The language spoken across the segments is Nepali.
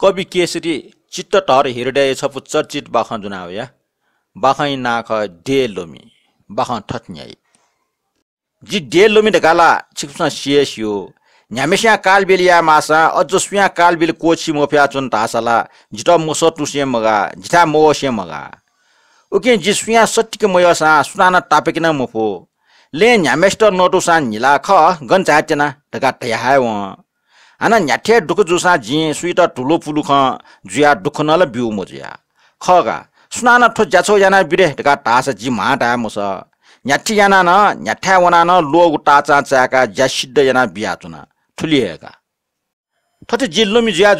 कवि केसरी चित्त टर हृदय छपु चर्चित बाख या बाखै नाख डे लोमी बाख ठट्याई जि डे लोमी ढकाला छिप्सन सिएस यो न्यामेस्या कालबेलिया मासा अजस्व्या कालबेल कोछि मोफिया चुन तासला जिट मोसो टुसे मगा जिठा मोसे मगा उके जिस्व्या सट्टिक मयसा सुनाना टापेकिन मोफो ले न्यामेस्टर नोटुसा निला ख गन चाहतेना ढका हाय वहाँ ānā ñatthē dhukh dhūsā jīñ suītā dhūlū pūlū khaṁ dhūyā dhukh nāla bhiū mū dhūyā. Khā gā, sūnā nā thū jacchō yānā bhiirē dhikā tāsā jī mā dhāyā mūsā, ñatthī yānā nā ñatthē wānā nā lōgū tācā chāyā gā jā yānā bhiyā dhūnā, thūlī gā. Thātī jī lūmī dhūyā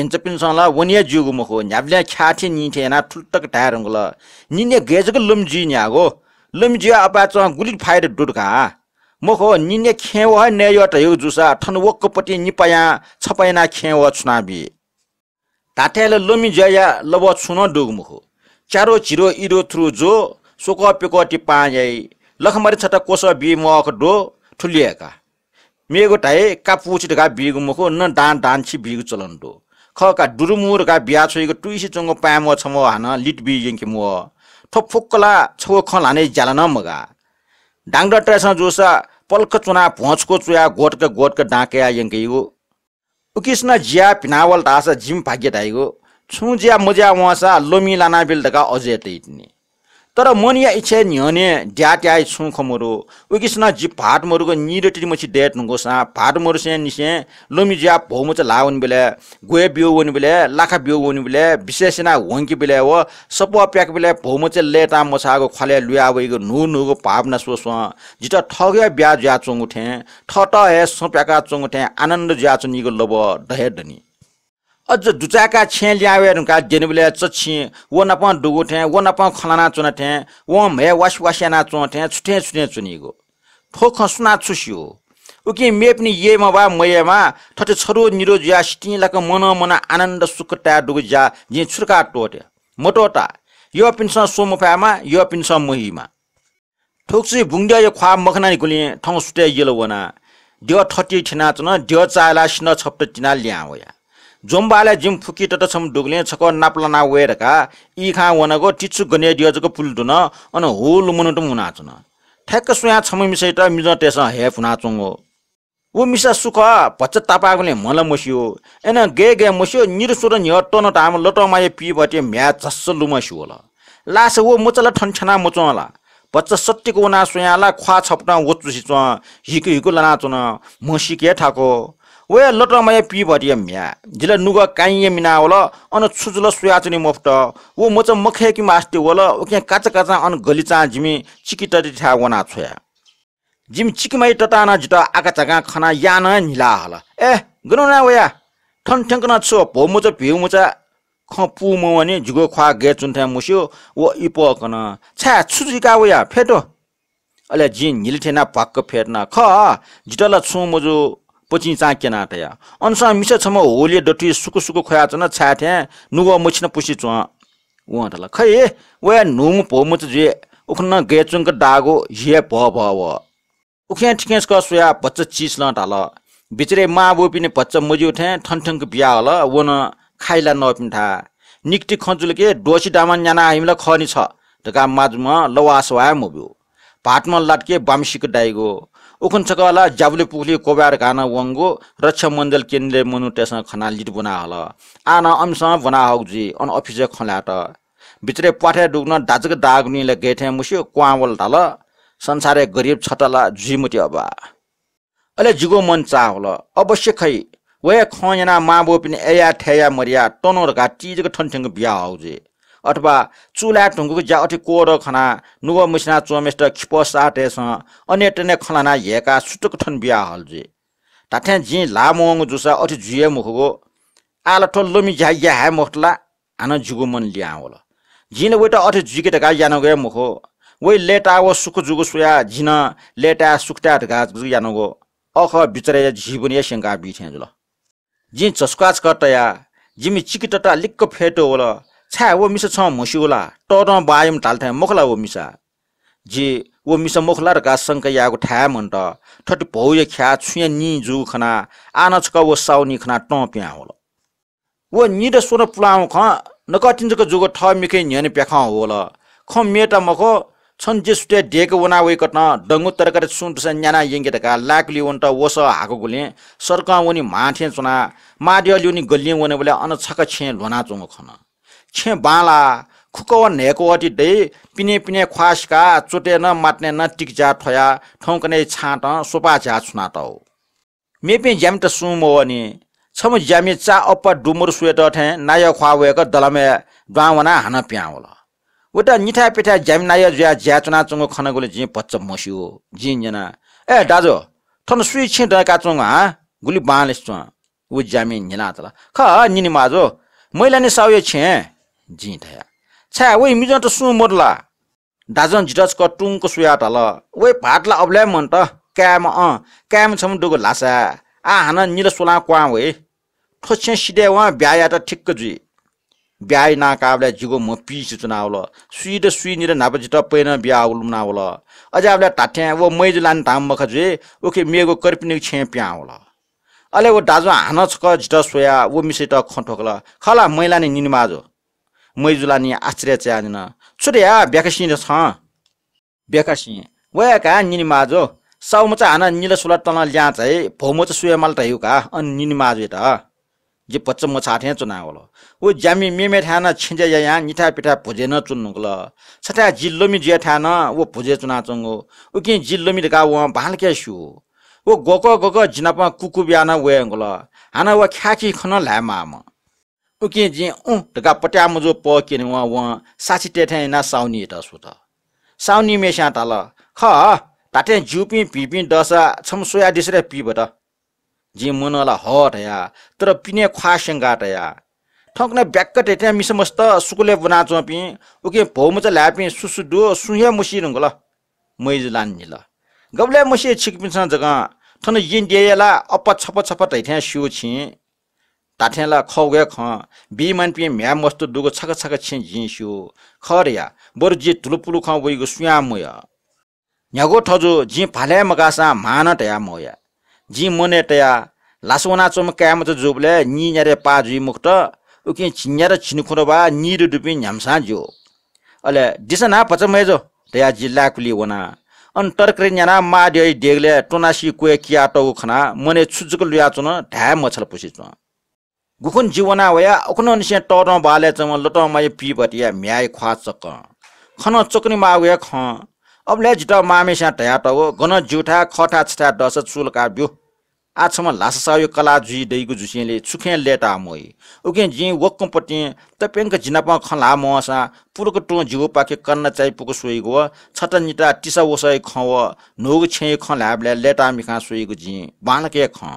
dhūyā gā mūhū, ñabliyā khyāthī nīnthē yānā thūtak dhāyā rungulā, nīnyā gā jā gā मखो निने खेव नेयट यु जुसा ठनवक्कपट्टि निपया छपैना खेव छुनाबी ताठ्याले लोमी जया लब छुन डुगमुख चारो चिरो इरो थ्रु जो सोक पेक टिपाई लखमरी छट कोस बि डो ठुलिएका मेगो टाए कापु छिटका बिगु न डान डान छि बिगु चलन डो खका डुरुमुरका बिहा छोइको टुइसी चुङ्गो पाम छ छम हान लिट बिगेङ्के म थप फुक्कला छो खन हाने जालन मगा डांगडा ट्रेसन जोसा पल्क चुना भोजको चुया गोटक गोटक डाँक्या यङ्कैगो उकिस्न ज्या पिनावल तासा जिम भाग्य धाइगो छु ज्या मुज्या वहाँसा लोमी लाना बेलटका अझै इट्ने तर मोनिया इच्छा न्यने ड्याट्याइ छु खमरो उकिसना जी फाट मरुको निरेटरी मछि डेट नगो सा मरु से निसे लोमी ज्या भौम च बेला बेले बिउ बियो वन बेले लाखा बिउ वन बेले विशेषना वंकी बेला हो सप प्याक बेले भौम च लेटा खले लुया वइगो नु नुगो पापना सोस जित ठग्या ब्या ज्या चोङ उठे ठट हे सो प्याका उठे आनन्द ज्या चोङ लब दहे दनी अझ दुचाका छे ल्यावेर जेनबुले जेनबले वो नपा डुगु व वो नपा खलाना चुन ठे वो मे वास वासेना चुन ठे छुटे छुटे चुनिगो ठो सुना छुसियो मे पनि ये मबा मयेमा थटे छरो निरो ज्या सिटि मन मन आनन्द सुखटा डुगु ज्या जे छुरका टोटे मोटोटा यो पिनस सोमफामा यो पिनस मोहीमा ठोक्सी भुङ्ग्या यो ख्वा मखनानि कुलि ठौ सुटे येलो वना दियो ठटी ठिना चुन दियो चाला सिन छप्ट टिना ल्याउया जोम्बाले जिम फुकी तट छम डुग्ले छको ना वेरका इ खा वनको टिचु गने डियोजको पुल दुन अन होल मुनुटम हुना न ठ्याक्क सुया छम मिसै त मिज टेस हेफ हुना चुङ्गो ऊ मिसा सुख पच्च तापागुले मल मसियो एन गे गे मसियो निरसुर नि न टाम लटमा ए पि बटे म्या झस्स लुमसियो ल लास वो मुचला ठनछना होला पच्च सत्यको उना सुयाला ख्वा छप्टा वचुसी च हिकु हिकु लना चुन के ठाको वे लटमय पिभरियम म्या झिल नुग काइय मिना होल अन छुजुल सुयाचुनी मोफ्ट वो मोच मखे कि मास्टे होला ओके काचा काचा अन गलिचा झिमी चिकी तति ठ्या वना छोया जिम चिकिमै टटाना झिट आका चका खना यान निला हल ए गनु न वया ठन ठंक न छो भो मोच भिउ मोच खपु म भने झुगो ख्वा गे चुन्थ्या मुस्यो वो कन छ्या छुजुका वया फेटो अले जिन निलठेना पाक्क फेर्न ख झिटला छु मजु पछि चा केना तया अनसा मिसे छम होले डटु सुकु सुकु न चन छाथे नुगो मुछिन पुसी चो उहाँ खै वे नुम पोमु जे उखन गेचुङ डागो हे भ भ उखिया उख्या ठिकेस कसुया सोया बच्च चिस ल बिचरे मा बोपिने बच्च मुजी उठे बिहा होला हल न खाइला नपिन था निक्टी खन्चुल के डोसी डामा न्याना हामीलाई खनी छ ढका माझमा लवास वाया मुब्यो भाटमा लाटके बामसीको डाइगो उखुन सकला जाबुले पुखली कोबार घान वङ्गो रक्षा मन्जेल केन्द्र मनु टेसन खना लिट बुना हल आना अमसँग बना हौ अन अफिस त भित्रे पठाए डुग्न दाजुक दागुनीले गेठे मुस्यो कुवावल ढल संसारे गरिब छटला झुमुटी अबा अहिले जिगो मन चाहल अवश्य खै वे खना माबो पनि एया ठेया मरिया तनोरका चिजको ठनठ्याङ बिहा हौजे अथवा चुला ज्या अति कोर खना नुवा मुसिना चोमेस्ट खिप साटेस अन्य टेने खलाना हेका सुटुक ठन बिहा हल्जे ताठ्या जी लामोङ जुसा अठी जुए मुखगो आला झ्या या ह्या मोटला हान जुगु मन लिया होला झिन त अठी झुके ढका यानो गए मुखो वै लेटा व सुख जुगु सुया झिन लेटा सुक्टा ढका यानो गो अख बिचरे या सेङ्का बिथे ल जिन चस्काच कटया जिमी चिकिटटा लिक्क फेटो होला छ्या ओ मिसा छ मुसिओला टुम टाल्ठ्याएँ मोखला ओ मिसा जे ओ मिसा मोखला र काङ्कै आएको ठ्या मन्ट ठट भौयो ख्या छुय नि जु खना आन छुका ओ साउनी खना ट होल ओ निर सुन पुलाउ ख न किन्जुक जोगो ठ मिखे न्यान प्याख होल ख मेटा मखो छ जे सुटे डेक वना वै कट डङ्गो तरकारी न्याना न्या यङ्गे टा लाकली वोस हाक गुले सर्क उनी माथे चुना मारिवली उनी गल्ली बोला अन छे धुना चुङ खन छे बाला खुकवा नेको अति डे पिने पिने ख्वासका चोटे न माट्ने न टिकजा ठोया ठौकने छाट सोपा झ्या छुना तौ मेपे ज्याम त सुमो अनि छम ज्यामे चा अप्प डुमुर सुएट ठे नाय ख्वावेको दलमे डुवाना हान प्याउला उता निठा पिठा ज्याम नाय ज्या ज्या चुना चुङ्गो खनगोले जि पच्च मस्यो जिन्जना ए दाजु थन सुई छिन डका चुङ हा गुली बाँलेस चुवा उ ज्यामे निना तला ख निनी माजो मैला नि साउयो छे जी थाया छा वे मिजन त सुन मोडला दाजन जिराज को टुंग को सुया था ला वे पाट ला अब्ले क्याम कैम आ कैम चम लासा आ हाँ निल सोला सुला वे तो चें शिदे वां ब्याया त ठिक्क कर जी ब्याय ना काबले जिगो म सुतना वाला सुई द सुई नीरे ना बजटा पैना ब्याय उल्मना वाला अजा वाले टाटे हैं वो मैज लान टाम बखा ओके मेगो के मेरे को कर्प निक छें प्यां वाला अलेवो डाजो आनाच का जड़ सोया वो मिसेटा खंटोकला खाला महिला ने निन्माजो मैजुला नि आश्रय च्यान छुर्या ब्याकसिंह छ ब्याकसिंह वयाका निनिमाजो म चाहिँ हाना निल सुला तल ल्या है भौमो चाहिँ सुयमाल त हिउका अनि माजो त जे पच्चम म छाठे चुना होल ऊ ज्यामी मेमे ठ्यान छिन्जे यहाँ निठा पिठा भुजेन चुन्नुको ल छठ्या जिल्लोमी जे ठ्यान ऊ भुजे चुना चुङ्गो ऊ कि जिल्लोमी ढका ऊ भाल क्या ऊ गक गक जिनापा कुकु बिहान उयो हाना व ख्याकी खन ल्यामा उके जेँ ऊ ढेकापट्यामा जो प के वहाँ साँची टेथ्या साउनी त साउनी मेस्याँ त ल खात्याँ जुपी पिपी डसा छ म सोया दुई स्या पिउबाट जे मुन होला हट आया तर पिने खुवास्याङ घाट हया ठकने ब्याकट टेथे मिसमस्त सुकुले बना बुना चुँपिँ उकेँ फौमा ल्यापि सुसु पे सुसुडो सुह रुंग ल मैज लान नि ल गब्ल्या मसियो छिक्पिन्छ जग्गा ठन यला अप्पत छपत छपत है थिएँ सिउ छिँ dāthiānlā khāw gāy khāng bī māni piñ māyā maṣṭa dhūgā chhaka-chhaka chiñ jiñ siyō khāw rīyā bar jī dhulupulu khāng wāyī gā suyā māyā ñā gō thā ju jīn phālai mākāsā māna tāyā māyā jīn māne tāyā lās wānā chōma kāyā māchā jōpilā nī ñārā pā jūy mokhtā ukiñ chiñ ñārā chiñ khuḍabā nī rūdupiñ ñaṃsā jō गुखुन जीवना वया उखन निसे टर्न बाले चम लट मय पी बटिया म्याय ख्वा चक खन चक्नी मा वया ख अब ले जुटा मामेसा टया टगो गन जुठा खटा छटा दस चुल का ब्यु आछम लास यो कला जुइ दैगु जुसिले छुखे लेटा मोइ उके जि वक पटि त पेंक जिनापा खला मसा पुरुक टु जिउ पाके कन्न चाइ सोइ गो छट निटा टिसा ओसय खव नोग छे खलाबले लेटा मिखा सोइगु जि बानके ख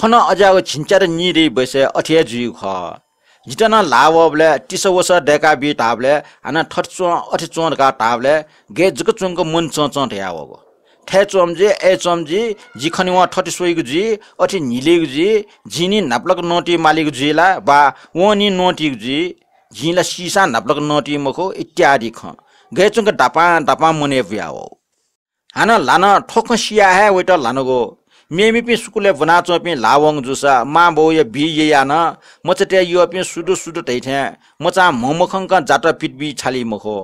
खन अजाको झिन्चार निरी बैसे अठिया जुइ ख जिटन लावले वस डेका बि टाब्ले हाना ठट चो अठे चोरका टाब्ले गे जुको चुङको मुन चो चो ठ्या वगो ठ्या चोम्जी ए चोम्जी जिखनि वा ठट सोइगु जी अठे निलेगु जी जिनी नाप्लक नोटी मालिक जिला बा वनी नोटिगु जी झिला सिसा नाप्लक नोटी मखो इत्यादि ख गे चुङको डापा डापा मुने ब्याओ हाना लान ठोक सिया हे वेट लानगो मेमिपि सुकुले भुनाचो अपि लावङ जुसा मा या भि या न मचट्या यो अपि सुडु सुडु म चाहिँ ममखङक जाट पिट बि छाली मखो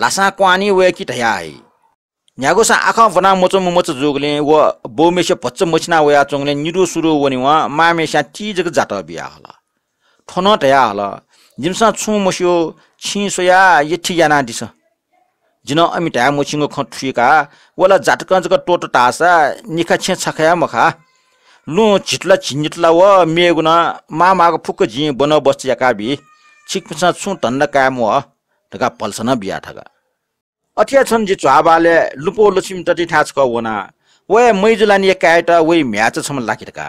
लासा क्वानी वे कि ठया है न्यागोसा आखा भना मोचो मोच जोगले व बो मेस भच्च मछना वया चोङले निरु सुरु वनि वा मा मेसा चिजको जाट बिया होला ठन ठया होला जिमसा छु मस्यो छि सोया यठी याना दिस जिन अमिठा मुछिङ्गो खट्ठुका वला जाटकञ्जको टोटो टासा निखा छे छखया मखा लु छिट्ला छिन्जिट्ला व मेगुना मामाको फुक्क झिँ बन बस्ती काबी छिक्सा छु धन्न काम हो ढका पल्सन बिहा ठगा अठिया छन् जे चुहाबाले लुपो लक्ष्मी तटी ठाँच वना वे मैजुलानी एकाएट वई म्याच छम लाकिटका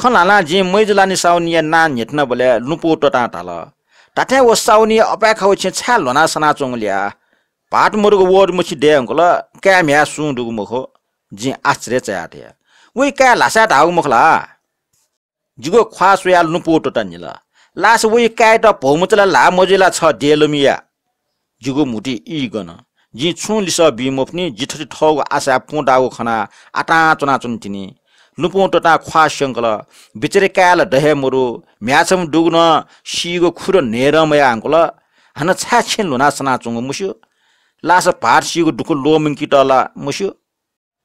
खनाला जे मैजुलानी साउनिया नान हेट्न बोले लुपो टटा टाल टाठ्या ओ साउनिया अपाखाउ छे छ होना सना चोङ पाट अङ्कल क्या డేంకుల క్యామ్యా मुख ముఖో జి ఆశ్చర్య చయాటయ क्या लासा लासा ఆగు मुखला जिगो ख्वास याल नुपोटो निला लास काय त भौमुचला ला मजेला छ डेलोमिया जिगो मुटी इ गन जि छु लिस बिमोफ्ने जिठरी ठग आशा पोटागो खना आटा चुना चुन्टिने नुपोटोटा ख्वास सङ्कल बिचरे कायल डहे मोरो म्याछम डुग्न सिगो खुर नेरमया हन हान छिन लुना सना चुङ्गो मुस्यो लास भात ढुकु लोमिङकी टला मुस्यो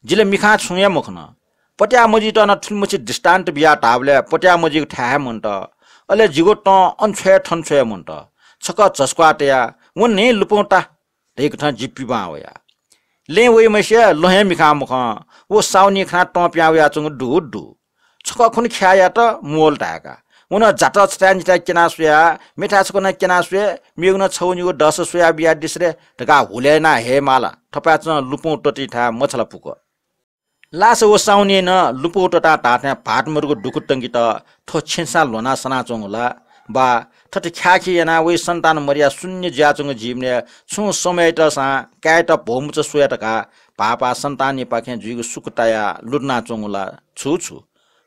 जिले मिखा छुया मुखन पट्या मजी त न ठुलमुछि दृष्टान्त बिया टाबले पट्या मजीको ठ्याहा मुन्ट अले जिगो त अन्छया ठन्छया मुन्ट छक झस्क्वाटया उन ने लुपौटा ढेक ठ जिप्पी बाया ले वे मैस्या लहे मिखा मुख ओ साउनी खा टप्याउया चुङ ढु ढु छक खुन ख्याया त मोल टाका उन झाट छटा केना सुया मिठा छकोना केना सुहे मेघ्न छौनीको डस सुया बिहा डिस्रे ढका हुलेना हे माला ठपा लुपो टोटी ठा मछला पुक लास ओसाउने न लुपो टोटा टाट्या भाट ढुकुटङ्गी त थो छिन्सा लोना सनाचोङ होला बा थट ख्याखी एना वै सन्तान मरिया शून्य ज्याचुङ जिम्ने छु समय त सा काय त भोमुच सुया टका पापा सन्तान पाखे जुइको सुकुटाया लुट्ना चोङला छु छु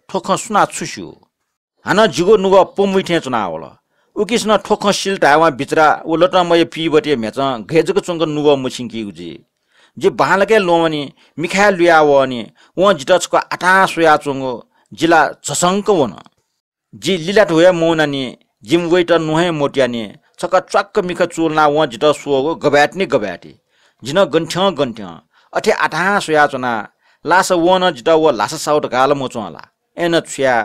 ठोख सुना छुस्यो हान झिगो नुगो पोम चुनाव होला उकिस्न ठोक सिल टावा भित्रा ऊ लटमय पिबटे पी बटे मेच घेजको चुङ्ग नुगो मुछिङकी उजे जे बालकै लोमनी मिखा लुया वनी व जिटचको आटा सुया चुङ्गो जिला झसङ्क वन जी लिलाट होया मौनानी जिम वेट नुहे नि छक्क च्वाक्क मिख चुल्ना व जिट सुगो नि गभ्याटे झिन गन्ठ्य गन्ठ्य अठे आटा सुया चुना लास वन जिट व लास साउट गाल मोचुला एन छुया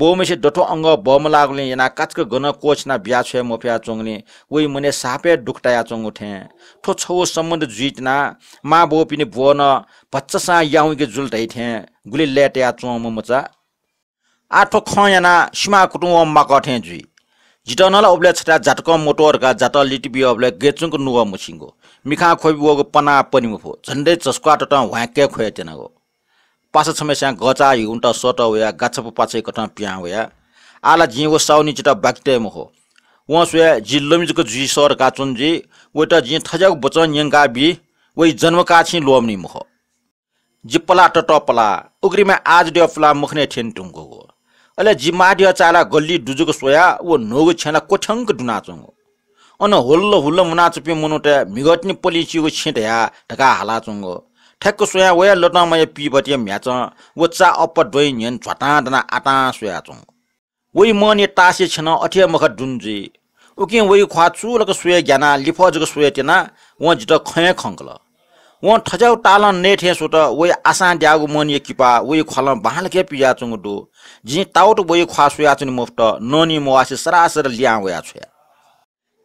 बाउ मैछि अङ्ग बममा लाग्ने काचक काचको कोचना को छ बिहा छु मोफिया चोङ्ग्ने उही मु चोङ डुक्टाया चोङ्गुथेँ ठो सम्बन्ध जुइटिन मा बो पनि बोन याउके याउकी थिए गुली ल्याट्या चो मुचा आठो खाना सीमा कुटुङ माक थिएँ जुइँ ओब्ले लब्ले जातक झट्का मोटोहरूका जात लिटिबियो ओब्ले गेचुङको नुवा मुसिङो मिखा खोइबिओको पना पनि मुफो झन्डै चस्क्वा टटा वहाके खोए त्यहाँको पास छमेस्या गचा युन्ट सट वया गाछप पाछे कटन पिया वया आला जिङो साउनी चिटा बाक्टेम हो उहाँ सोया जिल्लोमिजको जी सर काचुन जी वेटा जी थजाक बचन यङ्गा बी वै जन्म काछि लोमनी मुख जिप्पला टटपला उग्रीमा आज डियो मुख्ने मुखने ठेन टुङ्गो गो अहिले जिम्मा चाला गल्ली डुजुको सोया वो नोगो छेना कोठङ्क डुनाचुङ अन होल्लो हुल्लो मुनाचुपी मुनुटे मिगटनी पोलिचिको छिटया ढका हालाचुङ्गो Teko suya waya lodang maya piba diya miya zang, wu tsa opa doi nyan zwa dana atang suya zang. Wai mwani taasya chana maka dunzi, ukin wai kwa tsulaka suya gyana lipo zika suya dina, wang jita khaya khangla. Wang tajaw talang netiya suta, wai asan diago ya kipa, wai kwa lang bahan lakya piya zang jini tawta wai kwa suya zini noni mwasi sara sara liyang waya suya.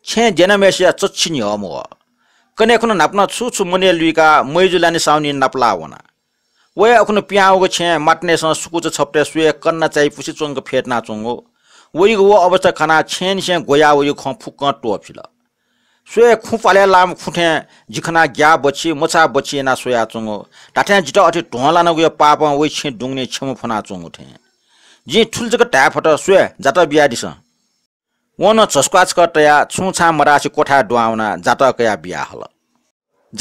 Chen jena mesha chachin नपना छु छु मने लुइका मैजु नि साउनी नपला ओना ओहे अख पिया छे माट्नेसँग सुकुच छपटे कन्ना चाहि पुछु चोंग फेटना चुङो वै गो अवस्था खाना छेन छेन गोया वइ ख फुक टोपिल सुए खुँ पाले लाम खुठे जिखना ग्या बछि मोछा बछि ना सोया चोंगो टाठे जिट अठी टोह पाप पापाई छे डुङ्ने छम फना चोंगो थे जि ठुल जक टाफट सुए जात बिहा दिस वन छस्क्वाचकटया छुछा मरासी कोठा डुवाउना जातकया बिया हल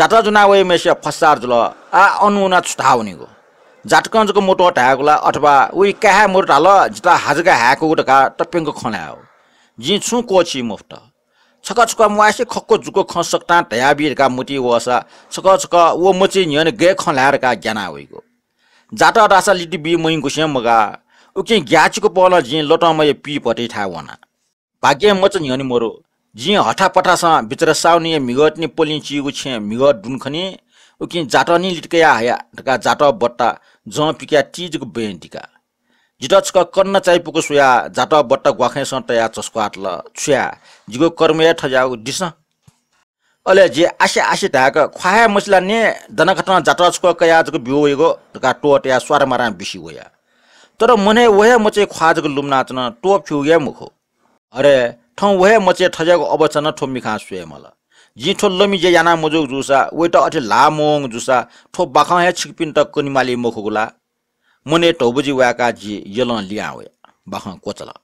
जात जुना वे मेसिया फस्सार जुल आ अनुना छुटाउनेको जाटकञ्जको मोटो ढाकुला अथवा उही काहा मोटो हल जिता हाजका हाएको उटका टप्पेङको हो जि छु कोची मुफ्ट छक छक मुआसी खक्को जुको खसक्ता धया बिरका मुटी वसा छक छक ओ मुची न्यन गे खलारका ज्ञाना होइगो जाट रासा लिटी बि मुइङ गुसे मगा उकि ग्याचको पल जि लोटमय पि पटे ठा भाग्यमच नि अनि मोरो जि हठापठासँग भित्र साउने मिगत नि पोलिङ चिगु छे मिगत डुनखने उकि जाटो नि लिटकया हया ढका जाट बट्टा ज पिक्या टिजको बेन्टिका जिटचक कन्न चाइपुको सुया जाट बट्टा ग्वाखेसँग तया चस्को आटल छुया जिगो कर्मया ठजाउ दिस अले जे आसे आसे ढाक खुवाया मसिला ने दनघटना जाटचको कयाजको जको बियो एगो ढका टोट या स्वार मारा बिसी होया तर मने वया मचे ख्वाजको लुम्नाचन टोप फ्युग्या मुखो अरे ठौँ वहे मचे ठज्याको अवचन ठोम्मी मिखा सुए मल जिठो लमी जे याना मोजोग जुसा त अठे लामोङ जुसा ठो बाखा हे छिकपिन त कुनिमाली मोखुगुला मुने टौबुजी वाका जी यलन लिया वे बाखा कोचला